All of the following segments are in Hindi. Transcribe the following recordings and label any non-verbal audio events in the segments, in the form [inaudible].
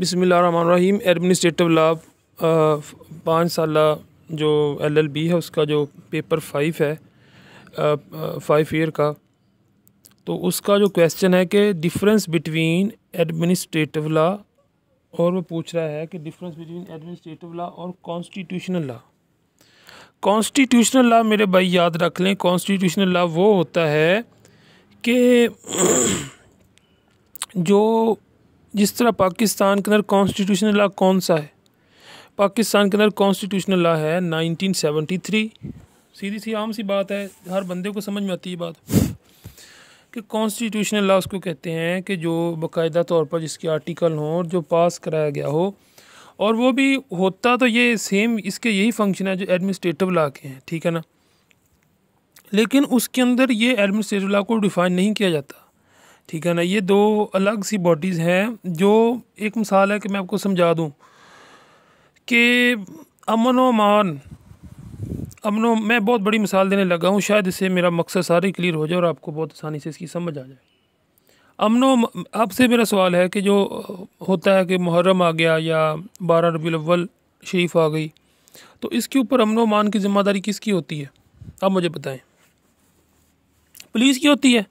रहीम एडमिनिस्ट्रेटिव लॉ पाँच साल जो एलएलबी है उसका जो पेपर फाइव है फाइव ईयर का तो उसका जो क्वेश्चन है कि डिफरेंस बिटवीन एडमिनिस्ट्रेटिव लॉ और वो पूछ रहा है कि डिफरेंस बिटवीन एडमिनिस्ट्रेटिव लॉ और कॉन्स्टिट्यूशनल लॉ कॉन्स्टिट्यूशनल लॉ मेरे भाई याद रख लें कॉन्स्टिट्यूशनल लॉ वो होता है कि [clears throat] जो जिस तरह पाकिस्तान के अंदर कॉन्स्टिट्यूशनल लॉ कौन सा है पाकिस्तान के अंदर कॉन्स्टिट्यूशनल लॉ है 1973 सीधी सी आम सी बात है हर बंदे को समझ में आती है बात कि कॉन्स्टिट्यूशनल लॉ उसको कहते हैं कि जो बाकायदा तौर पर जिसके आर्टिकल हों जो पास कराया गया हो और वो भी होता तो ये सेम इसके यही फंक्शन है जो एडमिनिस्ट्रेटिव लॉ के हैं ठीक है ना लेकिन उसके अंदर ये एडमिनिस्ट्रेटिव लॉ को डिफ़ाइन नहीं किया जाता ठीक है ना ये दो अलग सी बॉडीज़ हैं जो एक मिसाल है कि मैं आपको समझा दूँ कि अमन वमान अमन अमनो मैं बहुत बड़ी मिसाल देने लगा हूँ शायद इससे मेरा मकसद सारी क्लियर हो जाए और आपको बहुत आसानी से इसकी समझ आ जाए अमनो आपसे मेरा सवाल है कि जो होता है कि मुहर्रम आ गया या बारह अव्वल शरीफ आ गई तो इसके ऊपर अमन अमान की ज़िम्मेदारी किसकी होती है आप मुझे बताएं पुलिस की होती है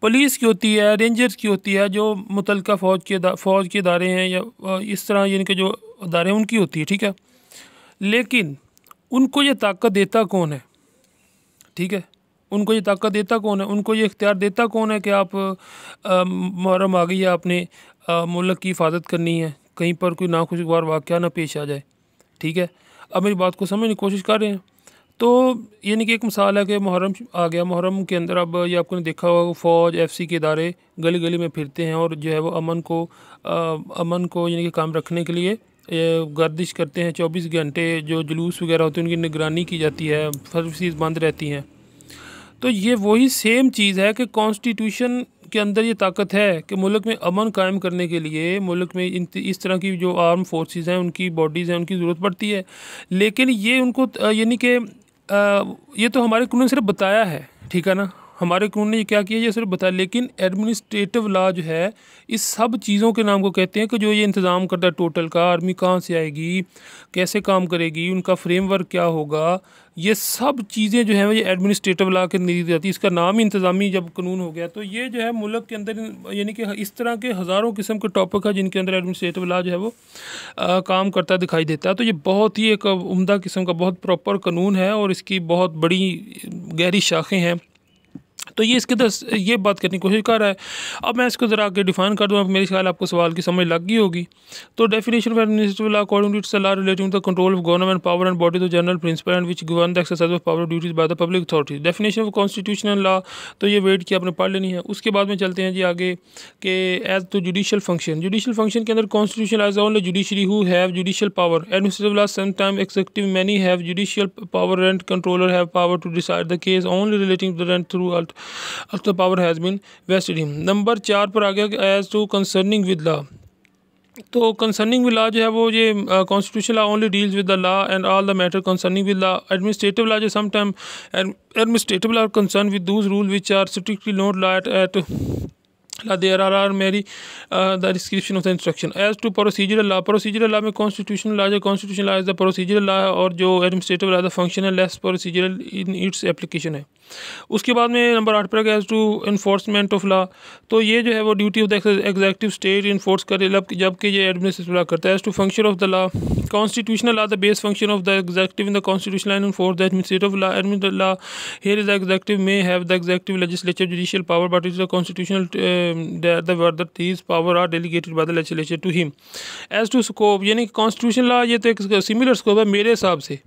पुलिस की होती है रेंजर्स की होती है जो मुतलक फ़ौज के फ़ौज के इदारे हैं या इस तरह यानी कि जो अदारे हैं उनकी होती है ठीक है लेकिन उनको ये ताकत देता कौन है ठीक है उनको ये ताकत देता कौन है उनको ये इख्तियार देता कौन है कि आप मुहरम आ गई है आपने मुल्क की हिफाजत करनी है कहीं पर कोई नाखुशगवार वाक़ ना पेश आ जाए ठीक है अब मेरी बात को समझने की कोशिश कर रहे हैं तो यानी कि एक मिसाल है कि मुहर्रम आ गया मुहर्रम के अंदर अब ये ने देखा होगा फ़ौज एफसी के इदारे गली गली में फिरते हैं और जो है वो अमन को आ, अमन को यानी कि काम रखने के लिए गर्दिश करते हैं चौबीस घंटे जो जुलूस वगैरह होते हैं उनकी निगरानी की जाती है सर्विस बंद रहती हैं तो ये वही सेम चीज़ है कि कॉन्स्टिट्यूशन के अंदर ये ताकत है कि मुल्क में अमन कायम करने के लिए मुल्क में इन इस तरह की जो आर्म फोर्सेस हैं उनकी बॉडीज़ हैं उनकी ज़रूरत पड़ती है लेकिन ये उनको यानी कि ये तो हमारे गुरु ने सिर्फ बताया है ठीक है ना हमारे कानून ने क्या किया ये सिर्फ बताया लेकिन एडमिनिस्ट्रेटिव लॉ जो है इस सब चीज़ों के नाम को कहते हैं कि जो ये इंतज़ाम करता है टोटल का आर्मी कहाँ से आएगी कैसे काम करेगी उनका फ्रेमवर्क क्या होगा ये सब चीज़ें जो है ये एडमिनिस्ट्रेटिव लॉ के नीचे जाती है इसका नाम ही इंतज़ामी जब कानून हो गया तो ये जो है मुल्क के अंदर यानी कि इस तरह के हज़ारों किस्म के टॉपिक है जिनके अंदर एडमिनिस्ट्रेटिव लॉ जो है वो आ, काम करता दिखाई देता है तो ये बहुत ही एक उमदा किस्म का बहुत प्रॉपर कानून है और इसकी बहुत बड़ी गहरी शाखें हैं तो ये इसके अंदर ये बात करने की कोशिश कर रहा है अब मैं इसको ज़रा आगे डिफाइन कर दूँ मेरे ख्याल आपको सवाल की समझ लग गई होगी तो definition of administrative law according to its law relating the control of government power and body the general principle and which govern the exercise of power duties by the public authorities definition of constitutional law तो ये वेट की आपने पढ़ लेनी है उसके बाद में चलते हैं जी आगे कि एज तो जुडिशल फंक्शन जुडिशल फंक्शन के अंदर constitution as only judiciary who have judicial power administrative law time executive many have judicial power and controller have power to decide the case only relating the rent through अब तो power has been vested him number चार पर आ गया as to concerning with law तो कंसर्निंग विद लॉ जो है वो ये constitution law only deals with the law and all the matter concerning with law administrative law जो sometime administrative law concern with those rule which are strictly not law at at law there are are merely the description of the instruction as to procedural law procedural law में कॉन्स्टिट्यूशन लॉ जो constitution law is the procedural law और जो एडमिनिस्ट्रेटिव लॉ द फंक्शन है less procedural in its application है उसके बाद में नंबर आठ पर गया एज टू इन्फोर्समेंट ऑफ ला तो ये जो है वो duty of the executive state enforce करे जबकि ये एडमिनिस्ट्रेटिव ला करता है as to function of the law constitutional are the base function of the executive in the constitution and enforce the administrative law admin law here is the executive may have the executive legislature judicial power but is the constitutional these power are delegated by the legislature to him as to scope यानी कॉन्स्टिट्यूशन ला ये तो एक सिमिलर स्कोप है मेरे हिसाब से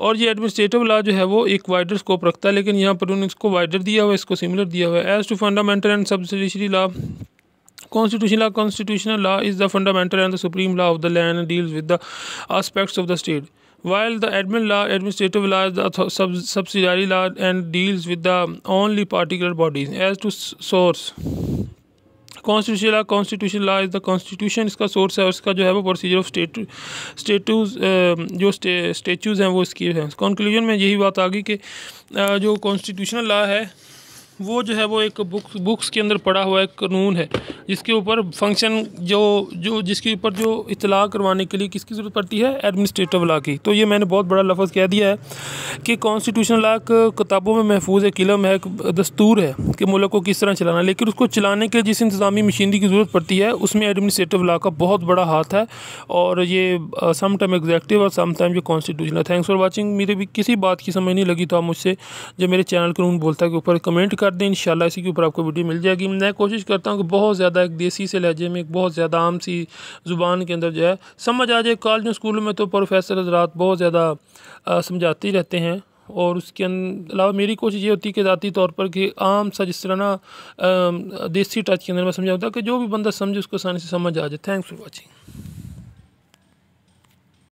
और ये एडमिनिस्ट्रेटिव लॉ जो है वो एक वाइडर स्कोप रखता है लेकिन यहाँ पर उन्होंने इसको वाइडर दिया हुआ है इसको सिमिलर दिया हुआ है as to fundamental and subsidiary law constitution law constitutional law is the fundamental and the supreme law of the land deal with the aspects of the state while the admin law administrative law is subsidiary law and deals with the only particular bodies as to source constitution law constitution law is the constitution इसका सोर्स है और इसका जो है वो प्रोसीजर ऑफ स्टेट स्टेटूज जो स्टेचूज़ हैं वो इसकी है कंक्लूजन में यही बात आ गई कि uh, जो कॉन्स्टिट्यूशनल लॉ है वो जो है वो एक बुक्स बुक्स के अंदर पड़ा हुआ एक कानून है जिसके ऊपर फंक्शन जो जो जिसके ऊपर जो इतला करवाने के लिए किसकी ज़रूरत पड़ती है एडमिनिस्ट्रेटिव ला की तो ये मैंने बहुत बड़ा लफ्ज़ कह दिया है कि कॉन्स्टिट्यूशन ला किताबों में महफूज है किलम है एक दस्तूर है कि मुल्क को किस तरह चलाना लेकिन उसको चलाने के जिस इंतजामी मशीनरी की ज़रूरत पड़ती है उसमें एडमिनिस्ट्रेटिव ला का बहुत बड़ा हाथ है और ये सम टाइम एग्जैक्टिव और सम टाइम ये कॉन्स्टिट्यूशनल थैंक्स फॉर वॉचिंग मेरे भी किसी बात की समझ नहीं लगी तो आप मुझसे जो मेरे चैनल कानून बोलता है के ऊपर कमेंट कर कर दें इन इसी के ऊपर आपको वीडियो मिल जाएगी मैं कोशिश करता हूँ कि बहुत ज़्यादा एक देसी से लहजे में एक बहुत ज़्यादा आम सी ज़ुबान के अंदर जो है समझ आ जाए कॉलेजों स्कूलों में तो प्रोफेसर हजरात बहुत ज़्यादा समझाते रहते हैं और उसके अलावा मेरी कोशिश ये होती है कि ज़ाती तौर पर कि आम सा जिस तरह ना देसी टच के अंदर मैं समझाता कि जो भी बंदा समझे उसको आसानी से समझ आ जाए थैंक्स फॉर वॉचिंग